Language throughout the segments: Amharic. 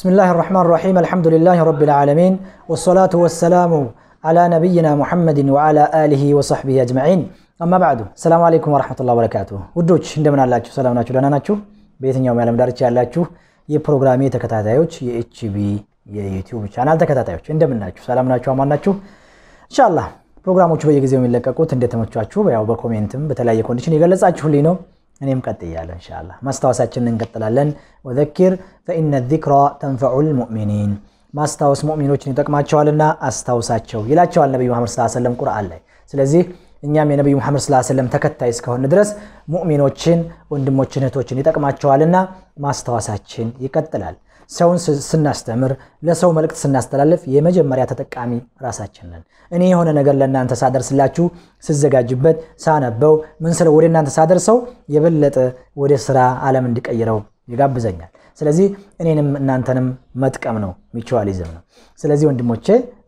بسم الله الرحمن الرحيم الحمد لله رب العالمين والصلاة والسلام على نبينا محمد وعلى آله وصحبه أجمعين أما بعد السلام عليكم ورحمة الله وبركاته ودوج عندما نالاتشو سلام ناتشو لنا ناتشو بإذن يوم يعلم دارتشي ألاتشو يبروغرامي تكتاتيوش يأتش بي يوتيوب شانال تكتاتيوش ندمنا ناتشو سلام ناتشو أمان ناتشو إن شاء الله بروغرامو شبه يجزيو من لكاكو تندي تمتشو أتشو بيهو بكومينتم بتلاي يكون ديشن يغلس أتشو لينو እኔም ቀጥያለሁ እንሻላ ማስታወሳችንን እንቀጥላለን ወዘኪር ፈኢነ ዚክራ ተንፈዑ ልሙእሚኒን ማስታወስ ሙእሚኖችን ይጠቅማቸዋልና አስታውሳቸው ይላቸዋል ነቢይ መሐመድ ስ ሰለም ቁርአን ላይ ስለዚህ እኛም የነቢዩ መሐመድ ስ ሰለም ተከታይ እስከሆን ድረስ ሙእሚኖችን ወንድሞችን እህቶችን ይጠቅማቸዋልና ማስታወሳችን ይቀጥላል ሰውን ስናስተምር፣ ለሰው መልእክት ስናስተላልፍ የመጀመሪያ ተጠቃሚ ራሳችን ነን። እኔ የሆነ ነገር ለእናንተ ሳደርስላችሁ፣ ስዘጋጅበት፣ ሳነበው፣ ምን ስለ ወደ እናንተ ሳደርሰው የበለጠ ወደ ስራ ዓለም እንዲቀይረው ይጋብዘኛል። ስለዚህ እኔንም እናንተንም መጥቀም ነው፣ ሚቹዋሊዝም ነው። ስለዚህ ወንድሞቼ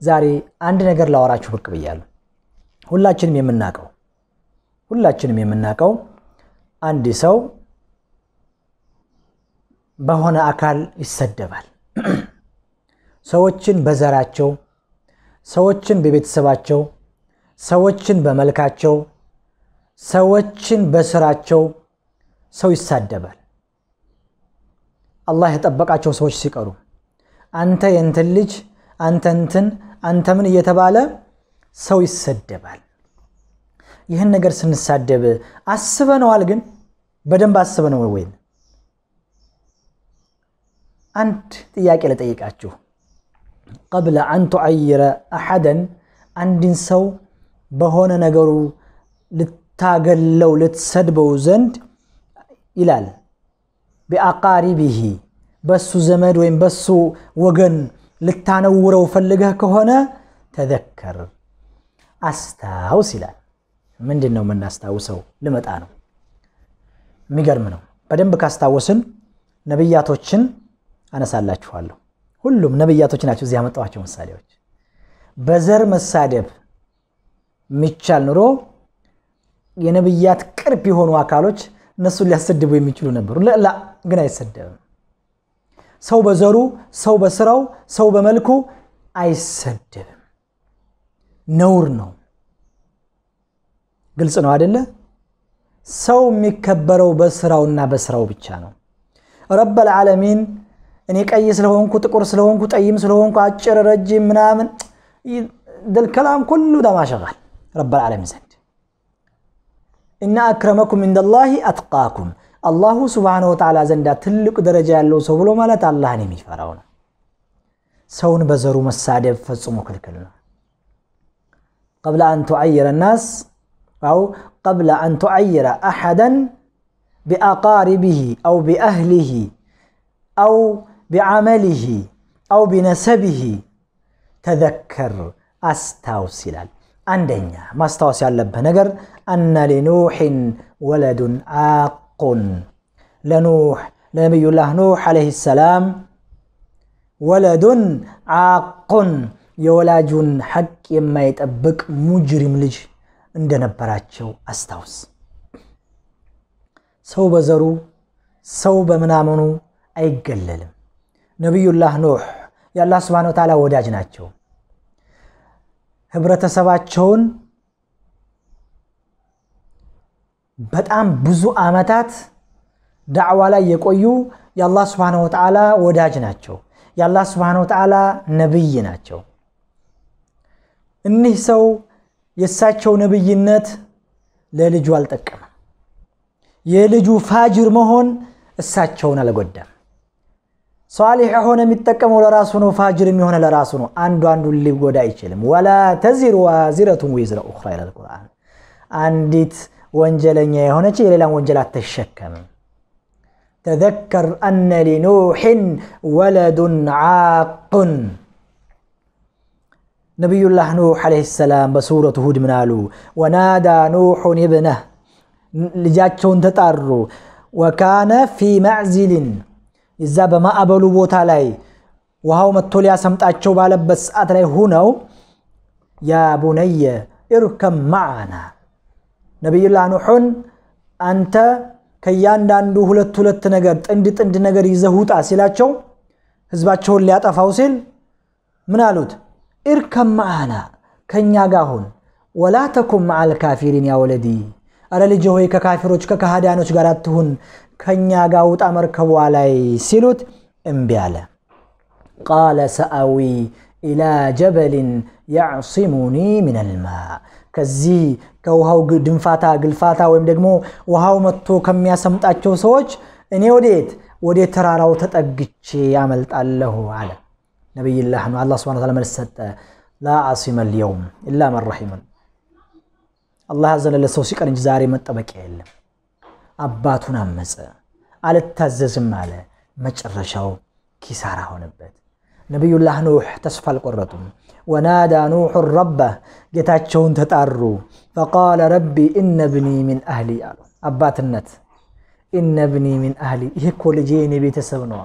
ዛሬ አንድ ነገር ላወራችሁ ብቅ ብያለሁ። ሁላችንም የምናውቀው ሁላችንም የምናውቀው አንድ ሰው በሆነ አካል ይሰደባል። ሰዎችን በዘራቸው፣ ሰዎችን በቤተሰባቸው፣ ሰዎችን በመልካቸው፣ ሰዎችን በስራቸው ሰው ይሳደባል። አላህ የጠበቃቸው ሰዎች ሲቀሩ አንተ የእንትን ልጅ አንተ እንትን አንተ ምን እየተባለ ሰው ይሰደባል። ይህን ነገር ስንሳደብ አስበነዋል? ግን በደንብ አስበነው ወይም አንድ ጥያቄ ለጠይቃችሁ ቀብለ አን ቱዓይረ አሐደን አንድን ሰው በሆነ ነገሩ ልታገለው ልትሰድበው ዘንድ ይላል ቢአቃሪቢሂ በሱ ዘመድ ወይም በሱ ወገን ልታነውረው ፈልገህ ከሆነ ተዘከር አስታውስ ይላል ምንድን ነው የምናስታውሰው ልመጣ ነው የሚገርም ነው በደንብ ካስታወስን ነቢያቶችን አነሳላችኋለሁ። ሁሉም ነብያቶች ናቸው እዚህ ያመጣኋቸው ምሳሌዎች። በዘር መሳደብ ሚቻል ኑሮ የነብያት ቅርብ የሆኑ አካሎች እነሱን ሊያሰድቡ የሚችሉ ነበሩ። ለላ ግን አይሰደብም። ሰው በዘሩ፣ ሰው በስራው፣ ሰው በመልኩ አይሰደብም። ነውር ነው። ግልጽ ነው አደለ? ሰው የሚከበረው በስራውና በስራው ብቻ ነው። ረበል ዓለሚን እኔ ቀይ ስለሆንኩ ጥቁር ስለሆንኩ ጠይም ስለሆንኩ አጭር ረጅም ምናምን ደልከላም ኩሉ ዳ ማሸጋል ረብ العالمين ዘንድ እና አክረመኩም ኢንደላሂ አትቃኩም አላሁ ስብሓነሁ ወተዓላ ዘንዳ ትልቅ ደረጃ ያለው ሰው ብሎ ማለት አላህን የሚፈራው ነው ሰውን በዘሩ መሳደብ ፈጽሞ ክልክል ነው قبل أن تعير الناس أو قبل أن تعير أحدا بأقاربه أو بأهله أو بعمله أو بنسبه تذكر أستاوس أندنيا عندنا ما استاوس يلال أن لنوح ولد عاق لنوح لنبي الله نوح عليه السلام ولد عاق يولاج حق يما يتبك مجرم لج عندنا براتشو أستاوس سو زرو سو منامنو أي قللم ነቢዩላህ ኑሕ የአላህ ስብሓነ ወተዓላ ወዳጅ ናቸው። ህብረተሰባቸውን በጣም ብዙ ዓመታት ዳዕዋ ላይ የቆዩ የአላህ ስብሓነ ወተዓላ ወዳጅ ናቸው። የአላህ ስብሓነ ወተዓላ ነቢይ ናቸው። እኒህ ሰው የእሳቸው ነብይነት ለልጁ አልጠቀመም። የልጁ ፋጅር መሆን እሳቸውን አልጎዳም። صالح هون متكم ولا راسونو فاجر ميهون لا راسونو عندو عندو اللي بقول دايتشلم ولا تزر وزيرة وزر أخرى إلى القرآن عندت وانجلني هنا شيء لا وانجل تشكم تذكر أن لنوح ولد عاق نبي الله نوح عليه السلام بسورة هود منالو ونادى نوح ابنه لجاتشون تطروا وكان في معزل እዛ በማዕበሉ ቦታ ላይ ውሃው መጥቶ ሊያሰምጣቸው ባለበት ሰዓት ላይ ሁነው ያ ቡነየ እርከብ መዓና ነቢዩላህ ኑሑን አንተ ከእያንዳንዱ ሁለት ሁለት ነገር ጥንድ ጥንድ ነገር ይዘሁጣ ሲላቸው ህዝባቸውን ሊያጠፋው ሲል ምን አሉት? እርከም ማዕና ከእኛ ጋር ሁን። ወላ ተኩም ካፊሪን ያወለዲ አረ ልጅ ሆይ ከካፊሮች ከካሃዳኖች ጋር አትሁን። ከእኛ ጋር ውጣ መርከቧ ላይ ሲሉት እምቢ አለ። ቃለ ሰአዊ ኢላ ጀበልን ያዕሲሙኒ ሚነልማ ከዚህ ከውሃው ድንፋታ ግልፋታ ወይም ደግሞ ውሃው መጥቶ ከሚያሰምጣቸው ሰዎች እኔ ወዴት ወደ ተራራው ተጠግቼ ያመልጣለሁ አለ። ነቢይላህ አላህ ሱብሓነሁ ወተዓላ መልስ ሰጠ። ላ ዓሲመ ልየውም ኢላ መን ረሒመን አላህ ያዘነለት ሰው ሲቀር እንጂ ዛሬ መጠበቂያ የለም። አባቱን አመፀ፣ አልታዘዝም አለ። መጨረሻው ኪሳራ ሆነበት። ነቢዩላህ ኑሕ ተስፋ አልቆረጡም። ወናዳ ኑሑ ረባህ ጌታቸውን ተጣሩ። ፈቃለ ረቢ እነ ብኒ ሚን አህሊ አሉ። አባትነት እነ ብኒ ሚን አህሊ፣ ይህ እኮ ልጄ የኔ ቤተሰብ ነው።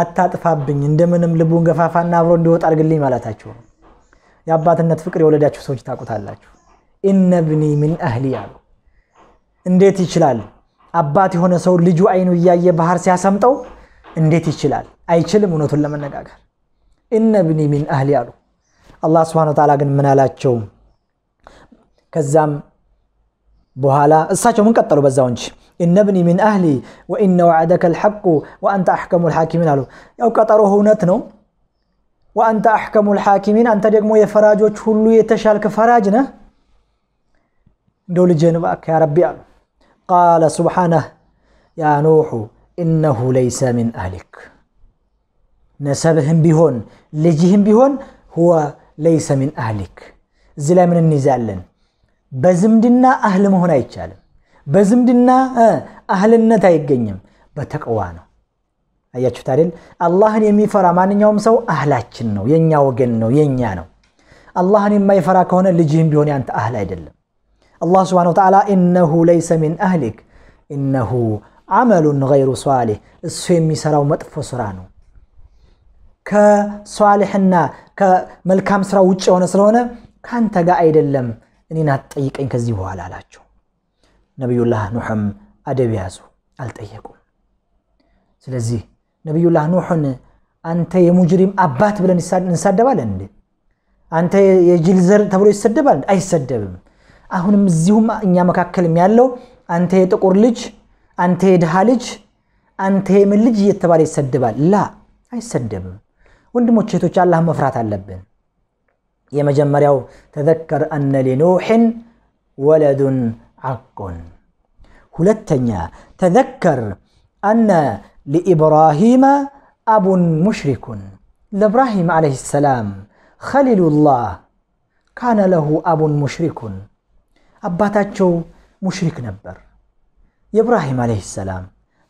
አታጥፋብኝ፣ እንደምንም ልቡን ገፋፋና አብሮ እንዲወጣ አድርግልኝ ማለታቸው ነው። የአባትነት ፍቅር የወለዳችሁ ሰዎች ታውቁታላችሁ። እነ ብኒ ሚን አህሊ አሉ። እንዴት ይችላል? አባት የሆነ ሰው ልጁ አይኑ እያየ ባህር ሲያሰምጠው እንዴት ይችላል? አይችልም። እውነቱን ለመነጋገር እነ ብኒ ሚን አህሊ አሉ። አላህ ስብሐነ ወተዓላ ግን ምን አላቸው? ከዛም በኋላ እሳቸው ምን ቀጠሉ? በዛው እንጂ እነ ብኒ ሚን አህሊ ወእነ ወዐደከ ልሐቁ ወአንተ አሕከሙ ልሐኪሚን አሉ። ያው ቀጠሮ እውነት ነው። ወአንተ አሕከሙ ልሐኪሚን፣ አንተ ደግሞ የፈራጆች ሁሉ የተሻልክ ፈራጅ ነህ። እንደው ልጅህን እባክህ ያ ረቢ አሉ። قال سبحانه يا نوح إنه ليس من أهلك نسبهم بهون لجهم بهون هو ليس من أهلك زلا من النزال بزمدنا أهل مهون أيتشال بزمدنا أهل النتا يجنيم بتقوانا አያችሁት አይደል? አላህን የሚፈራ ማንኛውም ሰው አህላችን ነው፣ የኛ ወገን ነው፣ የኛ ነው። አላህን የማይፈራ ከሆነ ልጅህም ቢሆን ያንተ አህል አይደለም። አላህ ስብሓነ ወተዓላ ኢነሁ ለይሰ ሚን አህሊክ ኢነሁ አመሉን ገይሩ ሷሊህ እሱ የሚሰራው መጥፎ ስራ ነው ከሷሊሕና ከመልካም ስራ ውጭ የሆነ ስለሆነ ከአንተ ጋር አይደለም እኔን አትጠይቀኝ ከዚህ በኋላ አላቸው ነቢዩላህ ኑሕም አደብ ያዙ አልጠየቁም ስለዚህ ነቢዩላህ ኑሕን አንተ የሙጅሪም አባት ብለን እንሳደባለን እንዴ አንተ የጅል ዘር ተብሎ ይሰደባል አይሰደብም أهون مزيهم إني ما كأكل ميالو أنت تقول لج أنت هالج أنت من لج يتباري سدبا لا أي سدب وند مجتهد قال لهم فرات اللب يا مجمع ياو تذكر أن لنوح ولد عق هلتنيا تذكر أن لإبراهيم أب مشرك لإبراهيم عليه السلام خليل الله كان له أب مشرك አባታቸው ሙሽሪክ ነበር። የኢብራሂም ዓለይሂ ሰላም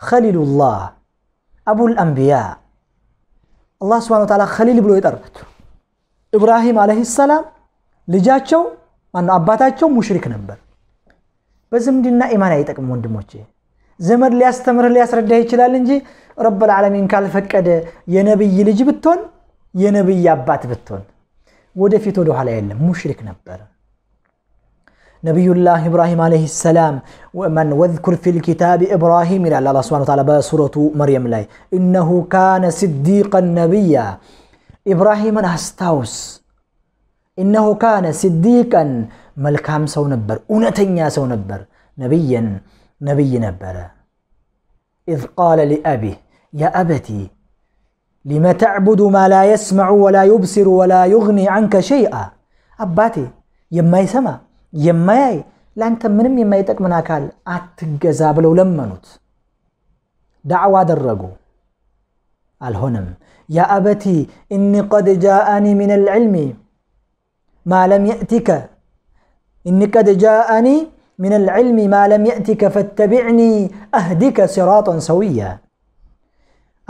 ኸሊሉላህ አቡል አንቢያ አላህ ስብሐነሁ ወተዓላ ኸሊል ብሎ የጠሩት ኢብራሂም ዓለይሂ ሰላም ልጃቸው ማነው አባታቸው ሙሽሪክ ነበር። በዝምድና ኢማን አይጠቅም ወንድሞቼ። ዘመድ ሊያስተምር ሊያስረዳ ይችላል እንጂ ረበል ዓለሚን ካልፈቀደ የነብይ ልጅ ብትሆን የነብይ አባት ብትሆን ወደፊት ወደኋላ የለም። ሙሽሪክ ነበር። نبي الله إبراهيم عليه السلام ومن واذكر في الكتاب إبراهيم إلى الله سبحانه وتعالى بسورة مريم لاي إنه كان صديقا نبيا إبراهيم أستاوس إنه كان صديقا ملكام سو نبر أونتنيا سو نبر نبيا نبي نبر إذ قال لأبيه يا أبتي لم تعبد ما لا يسمع ولا يبصر ولا يغني عنك شيئا أباتي يما يسمع የማያይ ለአንተ ምንም የማይጠቅምን አካል አትገዛ ብለው ለመኑት። ዳዕዋ አደረጉ፣ አልሆነም። ያ አበቲ እኒ ቀድ ጃአኒ ሚን አልዕልሚ ማ ለም የእቲከ እኒ ቀድ ጃአኒ من العلم ما لم يأتك فاتبعني أهدك صراطا سويا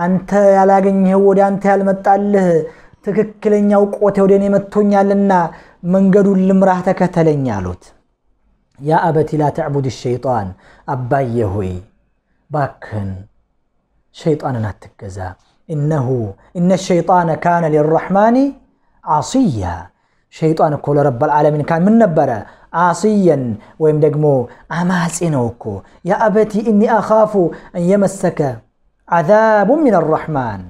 አንተ ያላገኘህ ወደ አንተ ያልመጣልህ ትክክለኛ እውቀት ወደ እኔ መጥቶኛልና መንገዱን ልምራህ ተከተለኝ አሉት። ያ አበቲ ላ ተዕቡድ ሸይጣን፣ አባዬ ሆይ ባክህን ሸይጣንን አትገዛ። እነሁ እነ ሸይጣነ ካነ ሊረሕማኒ ዓስያ ሸይጣን እኮ ለረበል ዓለሚን ካን ምን ነበረ ዓስየን ወይም ደግሞ አማጺ ነው እኮ ያ አበቲ እኒ አኻፉ አን የመሰከ ዓዛቡ ምን አረሕማን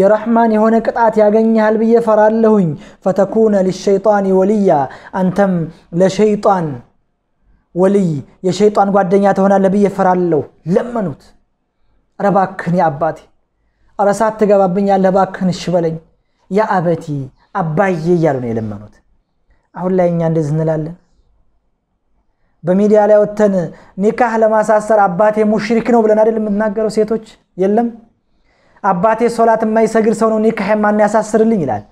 የረሕማን የሆነ ቅጣት ያገኘሃል ብዬ ፈራለሁኝ። ፈተኩነ ሊሸይጣን ወልያ አንተም ለሸይጣን ወልይ የሸይጣን ጓደኛ ትሆናለህ ብዬ ፈራለሁ። ለመኑት። ኧረ እባክህን ያ አባቴ፣ ኧረ እሳት ትገባብኛለህ፣ እባክህን እሺ በለኝ ያ አበቲ አባዬ እያሉ ነው የለመኑት። አሁን ላይ እኛ እንደዚህ እንላለን። በሚዲያ ላይ ወጥተን ኒካህ ለማሳሰር አባቴ ሙሽሪክ ነው ብለን አይደል የምናገረው? ሴቶች የለም አባቴ ሶላት የማይሰግድ ሰው ነው ኒካህ የማን ያሳስርልኝ ይላል።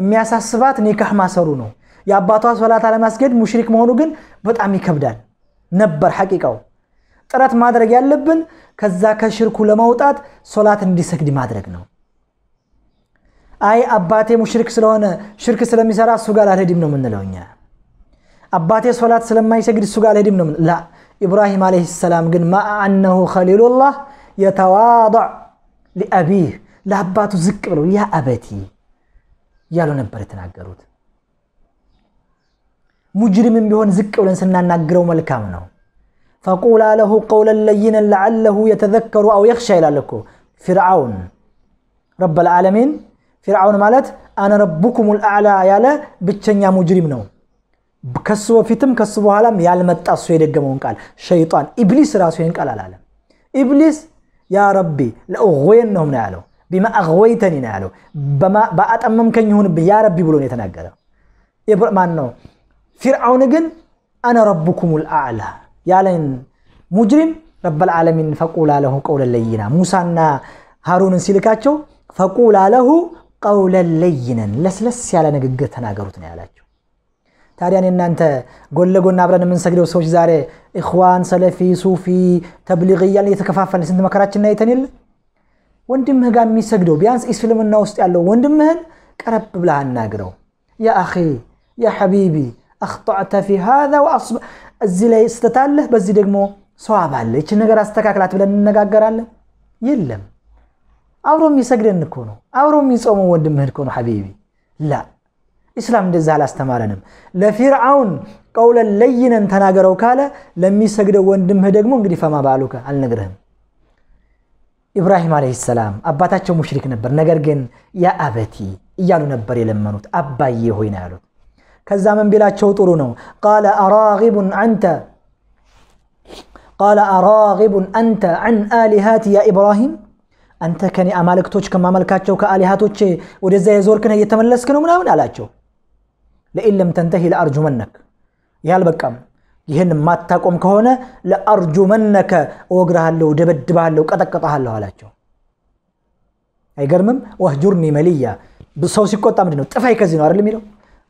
የሚያሳስባት ኒካህ ማሰሩ ነው። የአባቷ ሶላት አለማስገድ ሙሽሪክ መሆኑ ግን በጣም ይከብዳል ነበር ሐቂቃው። ጥረት ማድረግ ያለብን ከዛ ከሽርኩ ለመውጣት ሶላት እንዲሰግድ ማድረግ ነው። አይ አባቴ ሙሽሪክ ስለሆነ ሽርክ ስለሚሰራ እሱ ጋር አልሄድም ነው የምንለው እኛ። አባቴ ሶላት ስለማይሰግድ እሱ ጋር አልሄድም ነው ላ ኢብራሂም አለህ ሰላም ግን ማአነሁ ከሊሉላህ የተዋضዕ ለአቢህ ለአባቱ ዝቅ ብለው ያ አበቲ እያሉ ነበር የተናገሩት። ሙጅሪምም ቢሆን ዝቅ ብለን ስናናግረው መልካም ነው። ፈቁላ ለሁ ቀውለን ለይነን ለዓለሁ የተዘከሩ አው የኽሻ ይላል እኮ ፊርዓውን ረበል ዓለሚን። ፊርዓውን ማለት አነ ረቡኩም ልአዕላ ያለ ብቸኛ ሙጅሪም ነው። ከሱ በፊትም ከሱ በኋላም ያልመጣ እሱ የደገመውን ቃል ሸይጣን ኢብሊስ ራሱ ይህን ቃል አላለም። ኢብሊስ ያ ረቢ ለእጎየነሁም ነው ያለው። ቢማ አጎይተኒ ነው ያለው። በአጠመምከኝ ይሁንብኝ ያ ረቢ ብሎ ነው የተናገረ። ማን ነው ፊርዓውን ግን አነ ረብኩም ልአዕላ ያለን ሙጅሪም ረበል ዓለሚን ፈቁላ ለሁ ቀውለን ለይና ሙሳና ሃሩንን ሲልካቸው ፈቁላ ለሁ ቀውለን ለይነን ለስለስ ያለ ንግግር ተናገሩት ነው ያላቸው። ታዲያ እናንተ ጎን ለጎን አብረን የምንሰግደው ሰዎች ዛሬ ኢኽዋን፣ ሰለፊ፣ ሱፊ፣ ተብሊግ እያልን እየተከፋፈለ ስንት መከራችን አይተን የለ? ወንድምህ ጋር የሚሰግደው ቢያንስ እስልምና ውስጥ ያለው ወንድምህን ቀረብ ብላ አናግረው። ያ አኺ ያ ሐቢቢ አኽጣዕተ ፊ ሃዛ እዚህ ላይ ስተታለህ፣ በዚህ ደግሞ ሰዋብ አለ፣ ይችን ነገር አስተካክላት ብለን እንነጋገራለን። የለም አብሮ የሚሰግደን እኮ ነው፣ አብሮ የሚጾመው ወንድምህን እኮ ነው ሐቢቢ ላ ኢስላም እንደዛ አላስተማረንም። ለፊርዓውን ቀውለን ለይነን ተናገረው ካለ ለሚሰግደው ወንድምህ ደግሞ እንግዲህ ፈማ ባሉከ አልነግርህም። ኢብራሂም ዓለይሂ ሰላም አባታቸው ሙሽሪክ ነበር። ነገር ግን ያ አበቲ እያሉ ነበር የለመኑት። አባዬ ሆይ ነው ያሉት። ከዛ ምን ቢላቸው ጥሩ ነው? ቃለ አራጊቡን አንተ ቃለ አራጊቡን አንተ ዐን አሊሃቲ ያ ኢብራሂም አንተ ከኔ አማልክቶች ከማመልካቸው ከአሊሃቶቼ ወደዛ የዞርክ ነህ እየተመለስክ ነው ምናምን አላቸው። ለኢለም ለም ተንተሂ ለአርጁመነክ ይህ አልበቃም ይህን ማታቆም ከሆነ ለአርጁመነከ ወግረሃለሁ ደበድብሃለሁ ቀጠቀጠሃለሁ አላቸው አይገርምም ወህጁርኒ መልያ ሰው ሲቆጣ ምንድን ነው ጥፋይ ከዚህ ነው አይደል የሚለው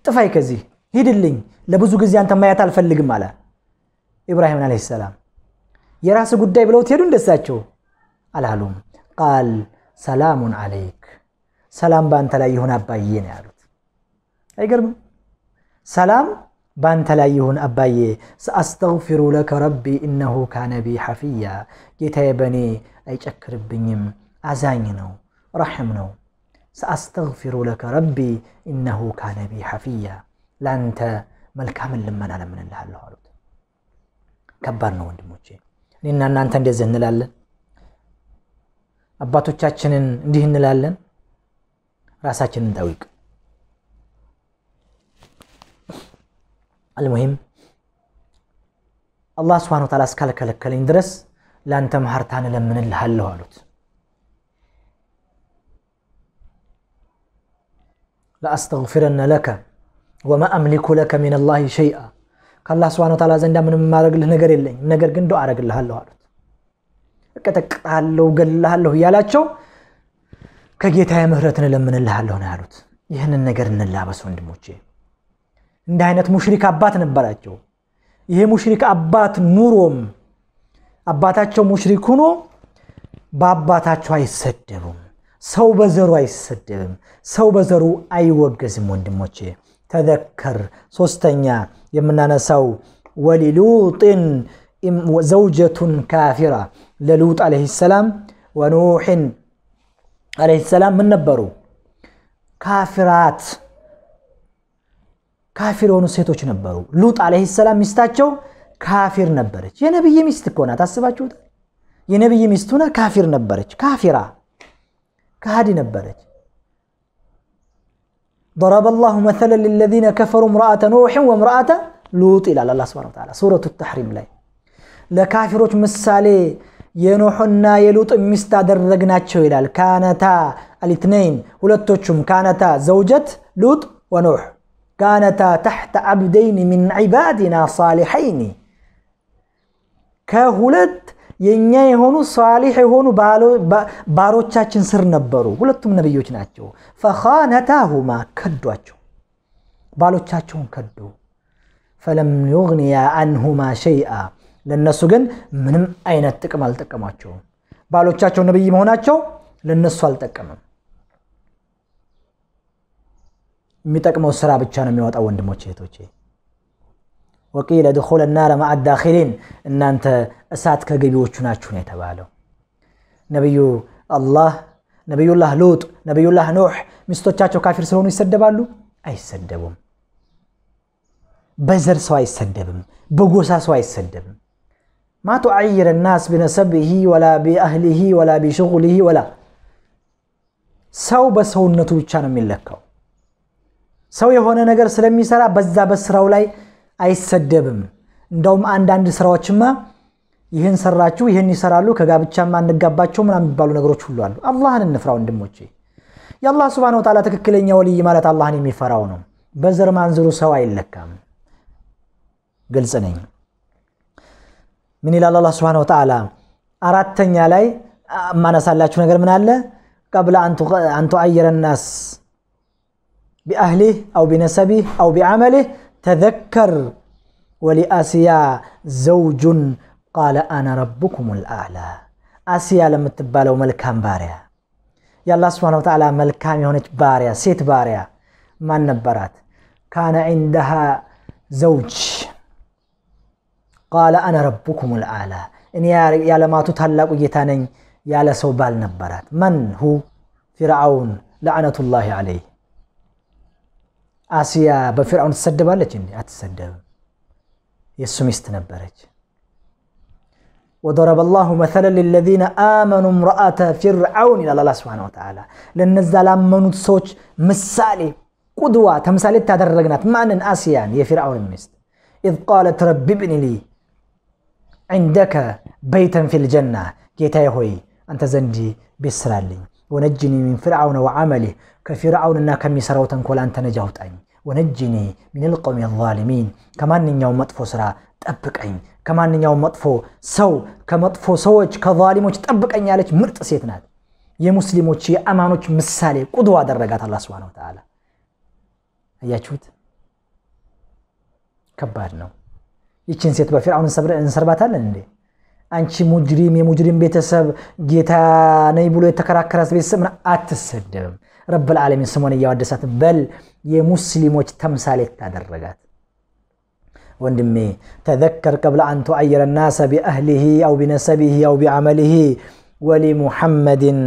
ጥፋይ ከዚህ ሂድልኝ ለብዙ ጊዜ አንተ ማየት አልፈልግም አለ ኢብራሂምን አለ ሰላም የራስ ጉዳይ ብለው ትሄዱ እንደሳቸው አላሉም ቃል ሰላሙን አለይክ ሰላም በአንተ ላይ ይሁን አባዬ ነው ያሉት አይገርምም ሰላም ባንተ ላይ ይሁን አባዬ። ሰአስተግፊሩ ለከ ረቢ እነሁ ካነ ቢ ሐፊያ። ጌታዬ በእኔ አይጨክርብኝም፣ አዛኝ ነው፣ ረሕም ነው። ሰአስተግፊሩ ለከ ረቢ እነሁ ካነ ቢ ሐፊያ። ለአንተ መልካምን ልመና ለምንልሃለሁ አሉት። ከባድ ነው ወንድሞቼ። እኔና እናንተ እንደዚህ እንላለን፣ አባቶቻችንን እንዲህ እንላለን። ራሳችንን እንጠይቅ። المهم አላህ ስብሓን ታላ እስካልከለከለኝ ድረስ ለአንተ መሐርታን እለምንልሃለሁ አሉት ለአስተግፊረነ ለከ ወማ አምሊኩ ለከ ሚን ላህ ሸይአ ከአላህ ስብሓን ታላ ዘንዳ ምንም የማደርግልህ ነገር የለኝም ነገር ግን ዱዓ አደርግልሃለሁ አሉት እቀጠቅጥሃለሁ እገልልሃለሁ እያላቸው ከጌታ ምህረትን እለምንልሃለሁ ነው ያሉት ይህንን ነገር እንላበስ ወንድሞቼ እንዲህ አይነት ሙሽሪክ አባት ነበራቸው። ይሄ ሙሽሪክ አባት ኑሮም አባታቸው ሙሽሪክ ሆኖ በአባታቸው አይሰደቡም። ሰው በዘሩ አይሰደብም። ሰው በዘሩ አይወገዝም። ወንድሞቼ ተዘከር። ሶስተኛ የምናነሳው ወሊሉጥን ዘውጀቱን ካፊራ ለሉጥ ዓለይሂ ሰላም ወኑሕን ዓለይሂ ሰላም ምን ነበሩ? ካፊራት كافر هونو سيتو نبرو لوط عليه السلام مستاچو كافر نبرج يا نبي يمستكو نا تاسباچو يا نبي يمستونا كافر نبرج كافرا كهادي نبرج ضرب الله مثلا للذين كفروا امرأة نوح وامرأة لوط إلى الله سبحانه وتعالى سورة التحريم لا لكافروش مسالي ينوحنا يلوط مستا درقناتشو إلى كانتا الاثنين ولتوشم كانتا زوجة لوط ونوح كانتا تحت عبدين من عبادنا صالحين كهولت ينيا هونو صالح هونو بالو بارو تشاچن سر نبرو ولتم نبيوچ ناچو فخانتاهما كدواچو بالو تشاچون كدو فلم يغنيا عنهما شيئا للنسو جن منم اينت تقمال تقماچو بالو تشاچو نبي مهوناچو للنسو التقمم የሚጠቅመው ስራ ብቻ ነው የሚወጣው ወንድሞች እህቶቼ ወቂለ ድኹል ናረ ማዓ ዳኪሊን እናንተ እሳት ከገቢዎቹ ናችሁ ነው የተባለው ነቢዩ አላህ ነቢዩላህ ሉጥ ነቢዩላህ ኖሕ ሚስቶቻቸው ካፊር ስለሆኑ ይሰደባሉ አይሰደቡም በዘር ሰው አይሰደብም በጎሳ ሰው አይሰደብም ማ ቱዓይር ናስ ቢነሰብህ ወላ ቢአህሊህ ወላ ቢሽغሊህ ወላ ሰው በሰውነቱ ብቻ ነው የሚለካው ሰው የሆነ ነገር ስለሚሰራ በዛ በስራው ላይ አይሰደብም። እንደውም አንዳንድ ስራዎችማ ይህን ሰራችሁ፣ ይህን ይሰራሉ፣ ከጋብቻም አንጋባቸው ምናምን የሚባሉ ነገሮች ሁሉ አሉ። አላህን እንፍራ ወንድሞቼ። የአላህ ስብሐነሁ ወተዓላ ትክክለኛ ወልይ ማለት አላህን የሚፈራው ነው። በዘር ማንዝሩ ሰው አይለካም። ግልጽ ነኝ። ምን ይላል አላህ ስብሐነሁ ወተዓላ አራተኛ ላይ ማነሳላችሁ ነገር ምን አለ ቀብለ አንቱ አየረ ናስ بأهله أو بنسبه أو بعمله تذكر ولآسيا زوج قال أنا ربكم الأعلى آسيا لم تبالو ملكام باريا يا الله سبحانه وتعالى ملكام يهونت باريا سيت باريا ما نبرات كان عندها زوج قال أنا ربكم الأعلى إن يا لما تتهلق ويتانين يا لسو بال نبرات من هو فرعون لعنة الله عليه آسيا بفرعون ትሰደባለች እንዴ? አትሰደብም። የእሱ ሚስት ነበረች። وضرب الله مثلا للذين آمنوا امرأة فرعون إلى الله سبحانه وتعالى لنزا لامنوا سوچ مسالي قدوة تمثالي تدرجنات معنى آسيا يا فرعون المست إذ قالت رب ابن لي عندك بيتا في الجنة جيتاي هوي أنت زندي بسرالي ونجني من فرعون وعمله ከፊርዓውንና ከሚሰራው ተንኮል አንተ ነጃ አውጣኝ። ወነጅኒ ሚነል ቀውሚ ዛሊሚን፣ ከማንኛውም መጥፎ ስራ ጠብቀኝ፣ ከማንኛውም መጥፎ ሰው፣ ከመጥፎ ሰዎች፣ ከዛሊሞች ጠብቀኝ ያለች ምርጥ ሴት ናት። የሙስሊሞች የአማኖች ምሳሌ ቁድዋ አደረጋት አላህ ሱብሓነሁ ወተዓላ። አያችሁት? ከባድ ነው። ይችን ሴት በፊርዓውን እንሰርባታለን እንዴ? አንቺ ሙጅሪም፣ የሙጅሪም ቤተሰብ ጌታ ነይ ብሎ የተከራከረ ቤተሰብ አትሰደብም። ረብል ዓለሚን ስሙን እያወደሳት በል የሙስሊሞች ተምሳሌት ታደረጋት። ወንድሜ ተዘከር ቀብለ አን አየረ ናሰ ቢአህሊሂ አው ቢነሰቢሂ አው ቢዓመሊሂ ወሊሙሐመድን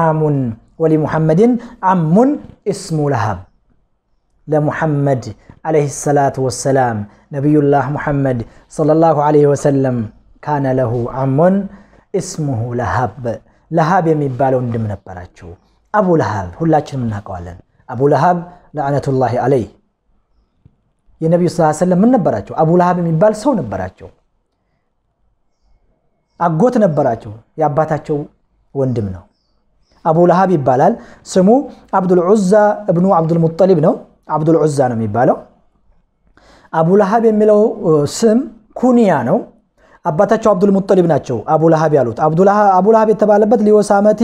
ዓሙን ወሊሙሐመድን ዓሙን እስሙ ለሃብ ለሙሐመድ ዓለይሂ ሰላቱ ወሰላም ነቢዩላህ ሙሐመድ ሰለላሁ ዓለይሂ ወሰለም ካነ ለሁ ዓሙን እስሙሁ ለሃብ ለሃብ የሚባለው ወንድም ነበራቸው። አቡ ለሃብ ሁላችንም እናውቀዋለን። አቡ ለሃብ ለዓነቱላሂ አለይ የነቢዩ ስ ሰለም ምን ነበራቸው? አቡ ለሃብ የሚባል ሰው ነበራቸው። አጎት ነበራቸው። የአባታቸው ወንድም ነው። አቡ ለሃብ ይባላል። ስሙ አብዱል ዑዛ እብኑ አብዱል ሙጠሊብ ነው። አብዱል ዑዛ ነው የሚባለው። አቡ ለሃብ የሚለው ስም ኩንያ ነው። አባታቸው አብዱል ሙጠሊብ ናቸው። አቡ ለሃብ ያሉት አቡ ለሃብ የተባለበት ሊወሳመቲ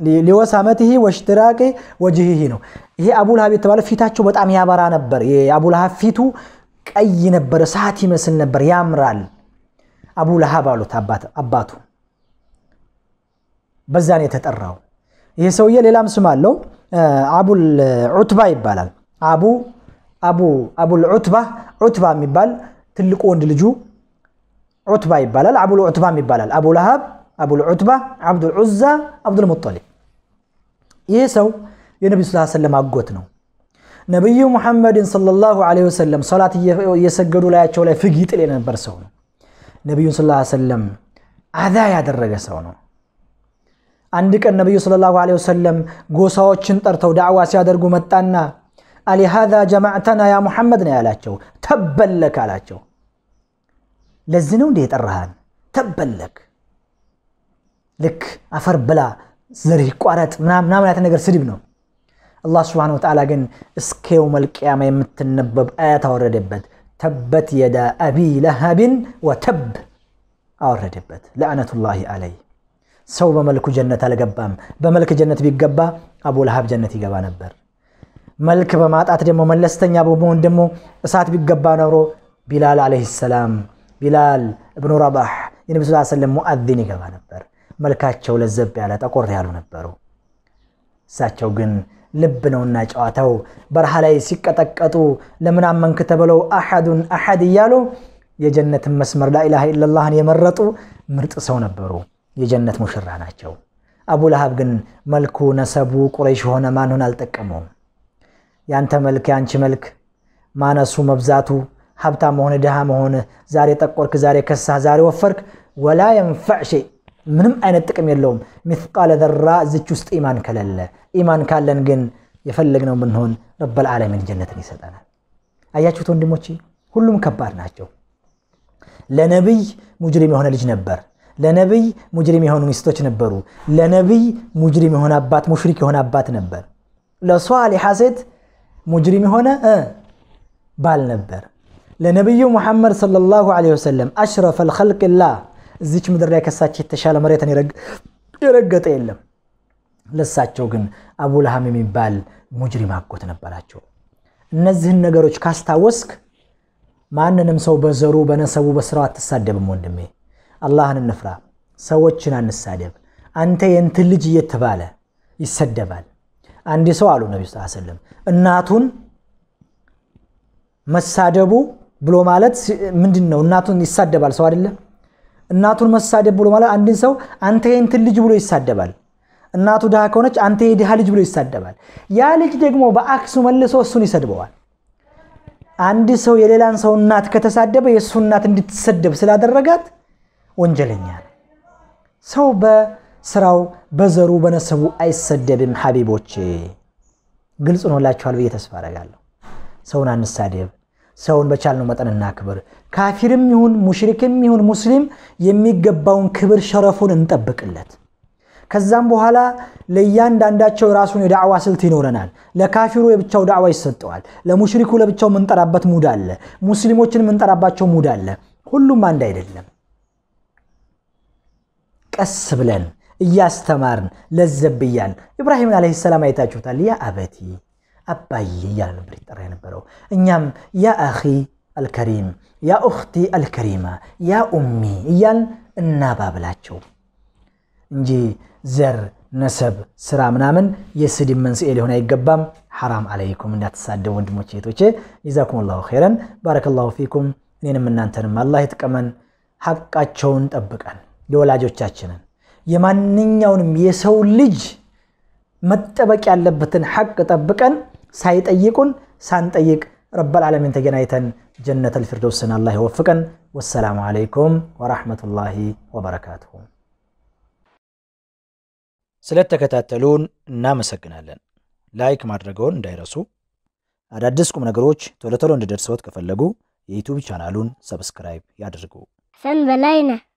لوسامته واشتراك وجهه ነው ይሄ አቡልሃብ የተባለ ፊታቸው በጣም ያበራ ነበር የአቡልሃብ ፊቱ ቀይ ነበር ሰዓት ይመስል ነበር ያምራል አቡልሃብ አሉት አባቱ በዛን የተጠራው ይህ ሰውዬ ሌላም ስም አለው አቡል ዑትባ ይባላል አቡ አቡ አቡል ዑትባ ዑትባ የሚባል ትልቁ ወንድ ልጁ ዑትባ ይባላል አቡል ዑትባም ይባላል አቡ ለሃብ አቡል ዑትባ አብዱል ዑዛ አብዱል ሙጠሊብ ይህ ሰው የነቢዩ ስ ሰለም አጎት ነው። ነቢዩ ሙሐመድን ሰለላሁ ዐለይሂ ወሰለም ሰላት እየሰገዱ ላያቸው ላይ ፍግ ይጥል የነበር ሰው ነው። ነቢዩን ስ ሰለም አዛ ያደረገ ሰው ነው። አንድ ቀን ነቢዩ ሰለላሁ ዐለይሂ ወሰለም ጎሳዎችን ጠርተው ዳዕዋ ሲያደርጉ መጣና አሊሃዛ ጀማዕተና ያ ሙሐመድ ነው ያላቸው። ተበለክ አላቸው። ለዚህ ነው እንዴ የጠራሃን? ተበለክ ልክ አፈር ብላ ዘር ይቋረጥ ምናምን አይነት ነገር ስድብ ነው። አላህ ስብሓነ ወተዓላ ግን እስከ የውመል ቂያማ የምትነበብ አያት አወረደበት። ተበት የዳ አቢ ለሃብን ወተብ አወረደበት። ለአነቱላሂ አለይ። ሰው በመልኩ ጀነት አልገባም። በመልክ ጀነት ቢገባ አቡ ለሃብ ጀነት ይገባ ነበር። መልክ በማጣት ደግሞ መለስተኛ በመሆን ደግሞ እሳት ቢገባ ኖሮ ቢላል ዓለይሂ ሰላም ቢላል እብኑ ረባሕ የነቢ ስ ሰለም ሙአዚን ይገባ ነበር። መልካቸው ለዘብ ያለ ጠቆር ያሉ ነበሩ። እሳቸው ግን ልብ ነውና ጨዋታው በረሃ ላይ ሲቀጠቀጡ ለምን አመንክ ተብለው አሐዱን አሐድ እያሉ የጀነትን መስመር ላኢላሃ ኢለላህን የመረጡ ምርጥ ሰው ነበሩ። የጀነት ሙሽራ ናቸው። አቡ ለሃብ ግን መልኩ፣ ነሰቡ ቁረይሽ የሆነ ማንሆን አልጠቀመውም። የአንተ መልክ፣ ያንቺ መልክ፣ ማነሱ፣ መብዛቱ፣ ሀብታም መሆን፣ ድሃ መሆን፣ ዛሬ ጠቆርክ፣ ዛሬ ከሳህ፣ ዛሬ ወፈርክ ወላ የንፈዕ ሸይ منم أنا تكم يلوم مثقال ذرة زجست إيمان كلا إيمان كلا نجن يفلقنا من هون رب العالمين جنة نيستنا أيها شوتون دموشي كلهم كبار ناجو لنبي مجرم هنا لجنبر لنبي مجرم هنا مستوج نبرو لنبي مجرم هنا بات مشرك هنا بات نبر لسؤال حسد مجرم هنا أه. بال لنبي محمد صلى الله عليه وسلم أشرف الخلق الله እዚች ምድር ላይ ከሳች የተሻለ መሬትን የረገጠ የለም። ለሳቸው ግን አቡልሃም የሚባል ሙጅሪም አጎት ነበራቸው። እነዚህን ነገሮች ካስታወስክ ማንንም ሰው በዘሩ በነሰቡ በስራው አትሳደብም ወንድሜ። አላህን እንፍራ፣ ሰዎችን አንሳደብ። አንተ የእንትን ልጅ እየተባለ ይሰደባል። አንድ ሰው አሉ ነቢ ስ ሰለም እናቱን መሳደቡ ብሎ ማለት ምንድን ነው? እናቱን ይሳደባል ሰው አይደለም። እናቱን መሳደብ ብሎ ማለት አንድን ሰው አንተ የእንትን ልጅ ብሎ ይሳደባል። እናቱ ድሃ ከሆነች አንተ የድሃ ልጅ ብሎ ይሳደባል። ያ ልጅ ደግሞ በአክሱ መልሶ እሱን ይሰድበዋል። አንድ ሰው የሌላን ሰው እናት ከተሳደበ የእሱ እናት እንድትሰደብ ስላደረጋት ወንጀለኛ ነው። ሰው በስራው በዘሩ በነሰቡ አይሰደብም። ሀቢቦቼ ግልጽ ሆኖላችኋል ብዬ ተስፋ አደርጋለሁ። ሰውን አንሳደብ። ሰውን በቻልነው መጠን እናክብር። ካፊርም ይሁን ሙሽሪክም ይሁን ሙስሊም የሚገባውን ክብር ሸረፉን እንጠብቅለት። ከዛም በኋላ ለእያንዳንዳቸው የራሱን የዳዕዋ ስልት ይኖረናል። ለካፊሩ የብቻው ዳዕዋ ይሰጠዋል። ለሙሽሪኩ ለብቻው የምንጠራበት ሙድ አለ። ሙስሊሞችን የምንጠራባቸው ሙድ አለ። ሁሉም አንድ አይደለም። ቀስ ብለን እያስተማርን ለዘብያን ኢብራሂምን ዓለይሂ ሰላም አይታችሁታል። ያ አበቲ አባዬ እያለ ነበር ይጠራ የነበረው። እኛም ያ አኺ አልከሪም፣ ያ ኡኽቲ አልከሪማ፣ ያ ኡሚ እያል እናባብላቸው እንጂ ዘር፣ ነሰብ፣ ስራ ምናምን የስድብ መንስኤ ሊሆን አይገባም። ሐራም አለይኩም እንዳትሳደቡ ወንድሞቼ እህቶቼ። ጀዛኩም ላሁ ኸይረን። ባረከላሁ ፊኩም። እኔንም እናንተንም አላህ ይጥቀመን። ሐቃቸውን ጠብቀን የወላጆቻችንን የማንኛውንም የሰው ልጅ መጠበቅ ያለበትን ሐቅ ጠብቀን سايت أيكون سانت أيك رب العالمين تجنايتن جنة الفردوس إن الله يوفقا والسلام عليكم ورحمة الله وبركاته سلتا كتاتلون نامسكنا لن لايك ما درقون دايرسو أرادسكم نقروش تولتلون درسوت كفلقو يوتيوب شانالون سبسكرايب يادرقو سن بلاينه